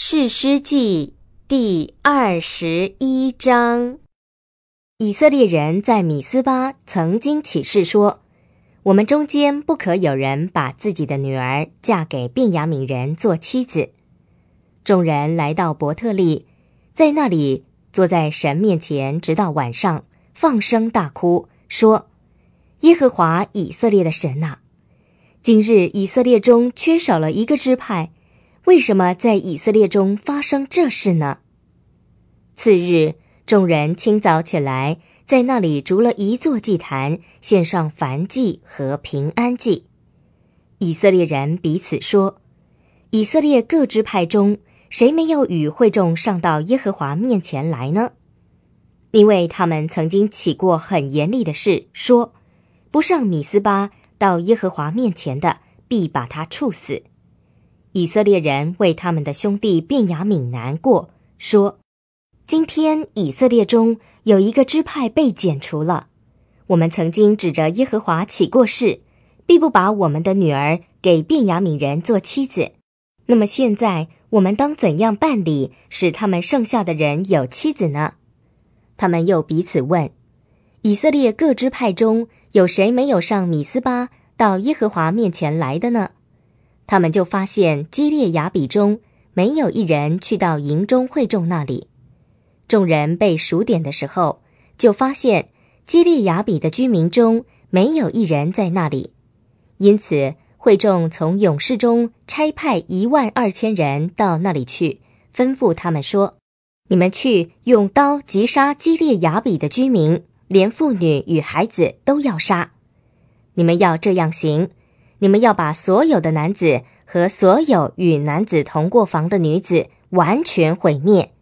《世师记第二十一章，以色列人在米斯巴曾经起誓说：“我们中间不可有人把自己的女儿嫁给便雅悯人做妻子。”众人来到伯特利，在那里坐在神面前，直到晚上，放声大哭，说：“耶和华以色列的神啊，今日以色列中缺少了一个支派。”为什么在以色列中发生这事呢？次日，众人清早起来，在那里筑了一座祭坛，献上燔祭和平安祭。以色列人彼此说：“以色列各支派中，谁没有与会众上到耶和华面前来呢？因为他们曾经起过很严厉的事，说：不上米斯巴到耶和华面前的，必把他处死。”以色列人为他们的兄弟便雅敏难过，说：“今天以色列中有一个支派被剪除了。我们曾经指着耶和华起过誓，必不把我们的女儿给便雅敏人做妻子。那么现在我们当怎样办理，使他们剩下的人有妻子呢？”他们又彼此问：“以色列各支派中有谁没有上米斯巴到耶和华面前来的呢？”他们就发现基列雅比中没有一人去到营中会众那里。众人被数点的时候，就发现基列雅比的居民中没有一人在那里。因此，会众从勇士中差派一万二千人到那里去，吩咐他们说：“你们去用刀击杀基列雅比的居民，连妇女与孩子都要杀。你们要这样行。”你们要把所有的男子和所有与男子同过房的女子完全毁灭。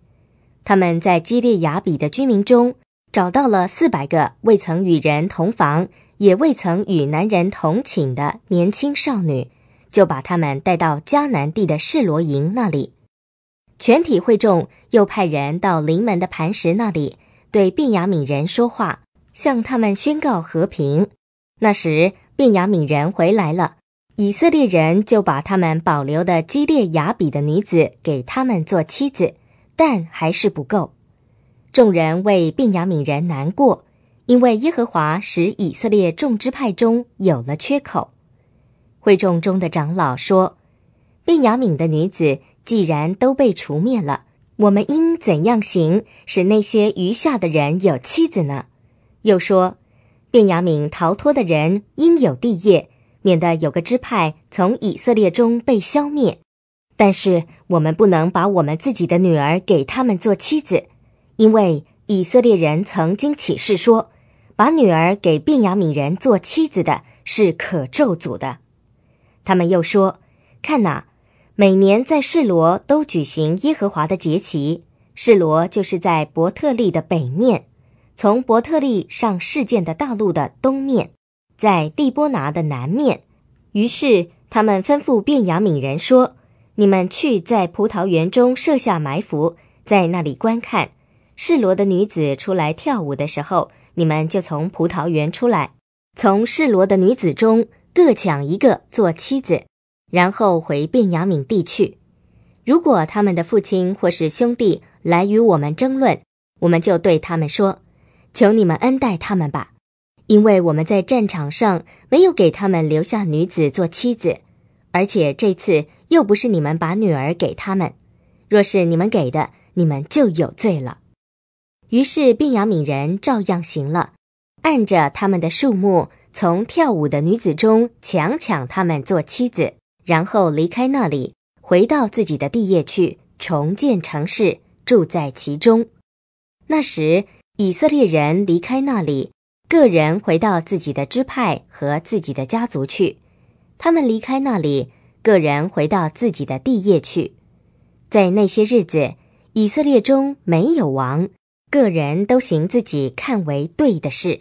他们在基列雅比的居民中找到了四百个未曾与人同房也未曾与男人同寝的年轻少女，就把他们带到迦南地的示罗营那里。全体会众又派人到临门的磐石那里，对便雅悯人说话，向他们宣告和平。那时，便雅悯人回来了。以色列人就把他们保留的基列雅比的女子给他们做妻子，但还是不够。众人为便雅悯人难过，因为耶和华使以色列众支派中有了缺口。会众中的长老说：“便雅悯的女子既然都被除灭了，我们应怎样行，使那些余下的人有妻子呢？”又说：“便雅悯逃脱的人应有地业。”免得有个支派从以色列中被消灭，但是我们不能把我们自己的女儿给他们做妻子，因为以色列人曾经起誓说，把女儿给便雅悯人做妻子的是可咒诅的。他们又说：“看哪，每年在示罗都举行耶和华的节期，示罗就是在伯特利的北面，从伯特利上事件的道路的东面。”在利波拿的南面，于是他们吩咐便雅敏人说：“你们去在葡萄园中设下埋伏，在那里观看示罗的女子出来跳舞的时候，你们就从葡萄园出来，从示罗的女子中各抢一个做妻子，然后回便雅敏地去。如果他们的父亲或是兄弟来与我们争论，我们就对他们说：‘求你们恩待他们吧。’”因为我们在战场上没有给他们留下女子做妻子，而且这次又不是你们把女儿给他们，若是你们给的，你们就有罪了。于是，便雅敏人照样行了，按着他们的数目，从跳舞的女子中强抢他们做妻子，然后离开那里，回到自己的地业去，重建城市，住在其中。那时，以色列人离开那里。个人回到自己的支派和自己的家族去，他们离开那里。个人回到自己的地业去，在那些日子，以色列中没有王，个人都行自己看为对的事。